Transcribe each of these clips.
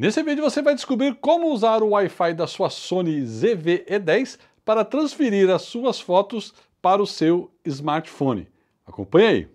Nesse vídeo você vai descobrir como usar o Wi-Fi da sua Sony ZV-E10 para transferir as suas fotos para o seu smartphone. Acompanhe aí!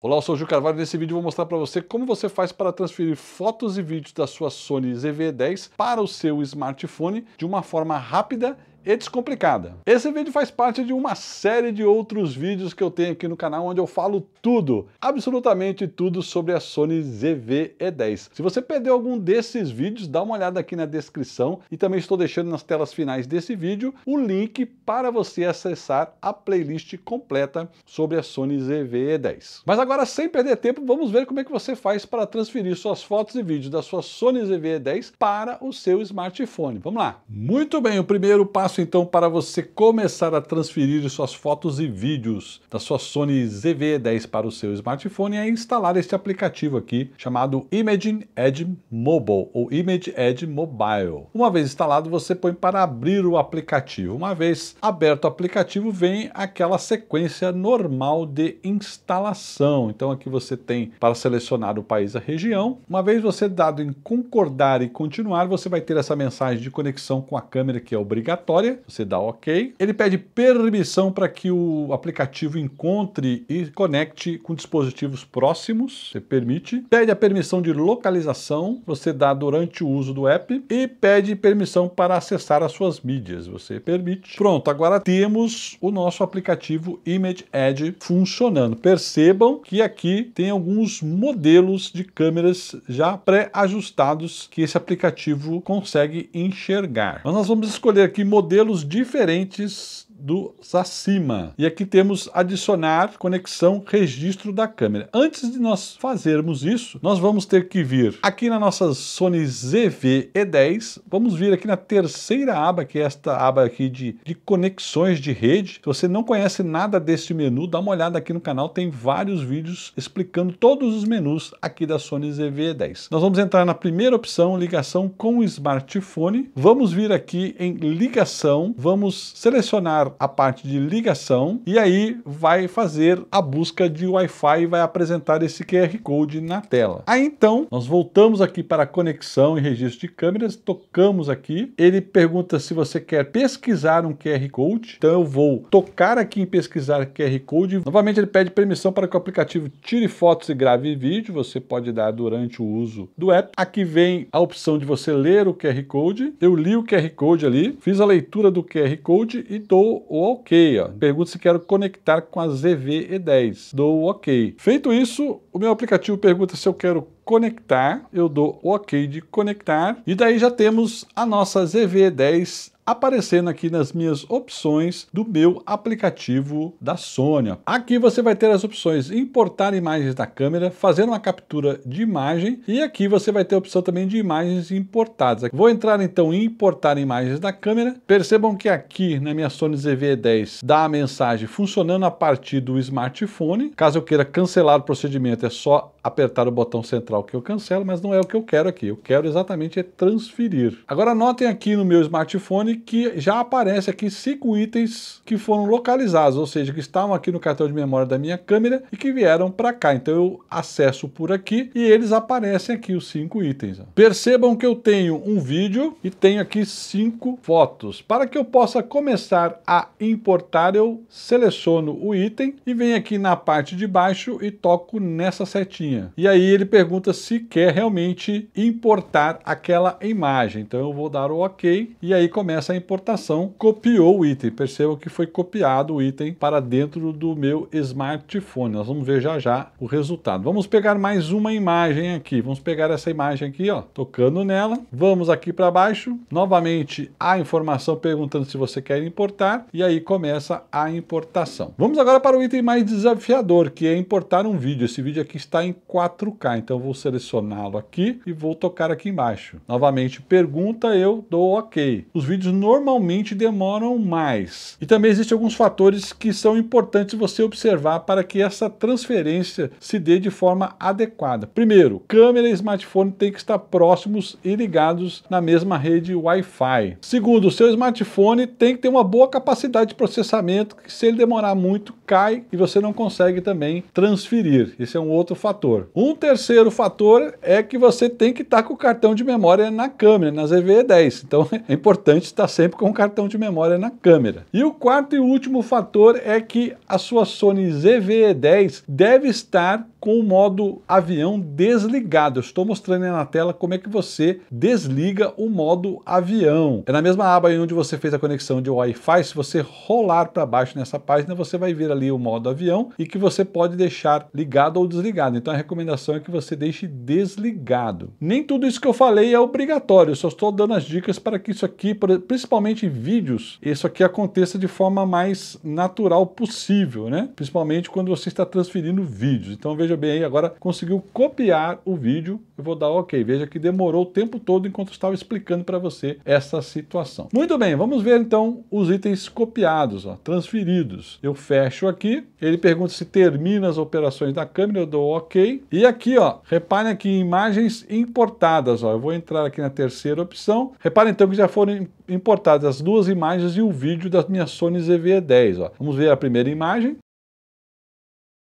Olá, eu sou o Gil Carvalho e nesse vídeo vou mostrar para você como você faz para transferir fotos e vídeos da sua Sony ZV-10 e para o seu smartphone de uma forma rápida e descomplicada. Esse vídeo faz parte de uma série de outros vídeos que eu tenho aqui no canal onde eu falo tudo, absolutamente tudo sobre a Sony ZV-E10. Se você perdeu algum desses vídeos, dá uma olhada aqui na descrição e também estou deixando nas telas finais desse vídeo o link para você acessar a playlist completa sobre a Sony ZV-E10. Mas agora, sem perder tempo, vamos ver como é que você faz para transferir suas fotos e vídeos da sua Sony ZV-E10 para o seu smartphone. Vamos lá! Muito bem, o primeiro passo passo então para você começar a transferir suas fotos e vídeos da sua Sony ZV-10 para o seu smartphone é instalar este aplicativo aqui chamado Imaging Edge Mobile ou Image Edge Mobile. Uma vez instalado, você põe para abrir o aplicativo. Uma vez aberto o aplicativo, vem aquela sequência normal de instalação. Então aqui você tem para selecionar o país, a região. Uma vez você dado em concordar e continuar, você vai ter essa mensagem de conexão com a câmera que é obrigatória história, você dá OK. Ele pede permissão para que o aplicativo encontre e conecte com dispositivos próximos, você permite. Pede a permissão de localização, você dá durante o uso do app. E pede permissão para acessar as suas mídias, você permite. Pronto, agora temos o nosso aplicativo Image Edge funcionando. Percebam que aqui tem alguns modelos de câmeras já pré-ajustados que esse aplicativo consegue enxergar. Mas nós vamos escolher aqui modelos modelos diferentes do acima. E aqui temos adicionar conexão registro da câmera. Antes de nós fazermos isso, nós vamos ter que vir aqui na nossa Sony ZV-E10, vamos vir aqui na terceira aba, que é esta aba aqui de, de conexões de rede. Se você não conhece nada desse menu, dá uma olhada aqui no canal, tem vários vídeos explicando todos os menus aqui da Sony ZV-E10. Nós vamos entrar na primeira opção, ligação com o smartphone. Vamos vir aqui em ligação, vamos selecionar a parte de ligação e aí vai fazer a busca de Wi-Fi e vai apresentar esse QR Code na tela. Aí então, nós voltamos aqui para conexão e registro de câmeras, tocamos aqui, ele pergunta se você quer pesquisar um QR Code, então eu vou tocar aqui em pesquisar QR Code, novamente ele pede permissão para que o aplicativo tire fotos e grave vídeo, você pode dar durante o uso do app. Aqui vem a opção de você ler o QR Code, eu li o QR Code ali, fiz a leitura do QR Code e dou o OK. Ó. pergunta se quero conectar com a ZVE10. Dou o OK. Feito isso, o meu aplicativo pergunta se eu quero conectar, eu dou OK de conectar, e daí já temos a nossa ZV10 aparecendo aqui nas minhas opções do meu aplicativo da Sony. Aqui você vai ter as opções importar imagens da câmera, fazer uma captura de imagem e aqui você vai ter a opção também de imagens importadas. Vou entrar então em importar imagens da câmera. Percebam que aqui na minha Sony ZV-10 dá a mensagem funcionando a partir do smartphone. Caso eu queira cancelar o procedimento é só apertar o botão central que eu cancelo, mas não é o que eu quero aqui. Eu quero exatamente é transferir. Agora notem aqui no meu smartphone que já aparece aqui cinco itens que foram localizados, ou seja, que estavam aqui no cartão de memória da minha câmera e que vieram para cá. Então eu acesso por aqui e eles aparecem aqui, os cinco itens. Percebam que eu tenho um vídeo e tenho aqui cinco fotos. Para que eu possa começar a importar, eu seleciono o item e venho aqui na parte de baixo e toco nessa setinha. E aí ele pergunta se quer realmente importar aquela imagem. Então eu vou dar o OK e aí começa essa importação copiou o item. Perceba que foi copiado o item para dentro do meu smartphone. Nós vamos ver já já o resultado. Vamos pegar mais uma imagem aqui. Vamos pegar essa imagem aqui, ó, tocando nela. Vamos aqui para baixo. Novamente a informação perguntando se você quer importar e aí começa a importação. Vamos agora para o item mais desafiador, que é importar um vídeo. Esse vídeo aqui está em 4K, então vou selecioná-lo aqui e vou tocar aqui embaixo. Novamente pergunta, eu dou OK. Os vídeos normalmente demoram mais. E também existem alguns fatores que são importantes você observar para que essa transferência se dê de forma adequada. Primeiro, câmera e smartphone têm que estar próximos e ligados na mesma rede Wi-Fi. Segundo, o seu smartphone tem que ter uma boa capacidade de processamento, que se ele demorar muito, cai e você não consegue também transferir. Esse é um outro fator. Um terceiro fator é que você tem que estar com o cartão de memória na câmera, na ZVE 10. Então é importante está sempre com um cartão de memória na câmera. E o quarto e último fator é que a sua Sony ZV-E10 deve estar com o modo avião desligado. Eu estou mostrando aí na tela como é que você desliga o modo avião. É na mesma aba onde você fez a conexão de Wi-Fi, se você rolar para baixo nessa página, você vai ver ali o modo avião e que você pode deixar ligado ou desligado. Então a recomendação é que você deixe desligado. Nem tudo isso que eu falei é obrigatório, eu só estou dando as dicas para que isso aqui, por, principalmente vídeos, isso aqui aconteça de forma mais natural possível, né? Principalmente quando você está transferindo vídeos. Então veja bem aí, agora conseguiu copiar o vídeo, eu vou dar OK. Veja que demorou o tempo todo enquanto estava explicando para você essa situação. Muito bem, vamos ver então os itens copiados, ó, transferidos. Eu fecho aqui, ele pergunta se termina as operações da câmera, eu dou OK. E aqui, ó, reparem aqui imagens importadas, ó. Eu vou entrar aqui na terceira opção. Reparem então que já foram importadas as duas imagens e o vídeo da minha Sony ZV-10. Vamos ver a primeira imagem.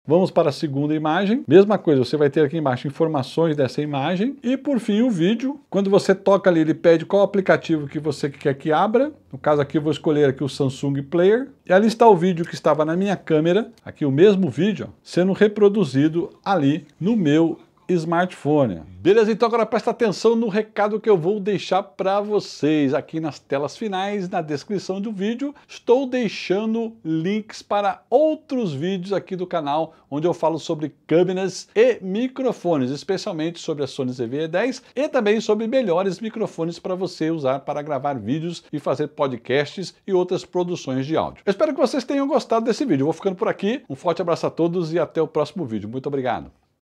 Vamos para a segunda imagem. Mesma coisa, você vai ter aqui embaixo informações dessa imagem. E por fim, o vídeo. Quando você toca ali, ele pede qual aplicativo que você quer que abra. No caso aqui, eu vou escolher aqui o Samsung Player. E ali está o vídeo que estava na minha câmera, aqui o mesmo vídeo, ó, sendo reproduzido ali no meu smartphone. Beleza? Então agora presta atenção no recado que eu vou deixar para vocês. Aqui nas telas finais, na descrição do vídeo, estou deixando links para outros vídeos aqui do canal, onde eu falo sobre câmeras e microfones, especialmente sobre a Sony ZV-E10 e também sobre melhores microfones para você usar para gravar vídeos e fazer podcasts e outras produções de áudio. Eu espero que vocês tenham gostado desse vídeo. Eu vou ficando por aqui. Um forte abraço a todos e até o próximo vídeo. Muito obrigado.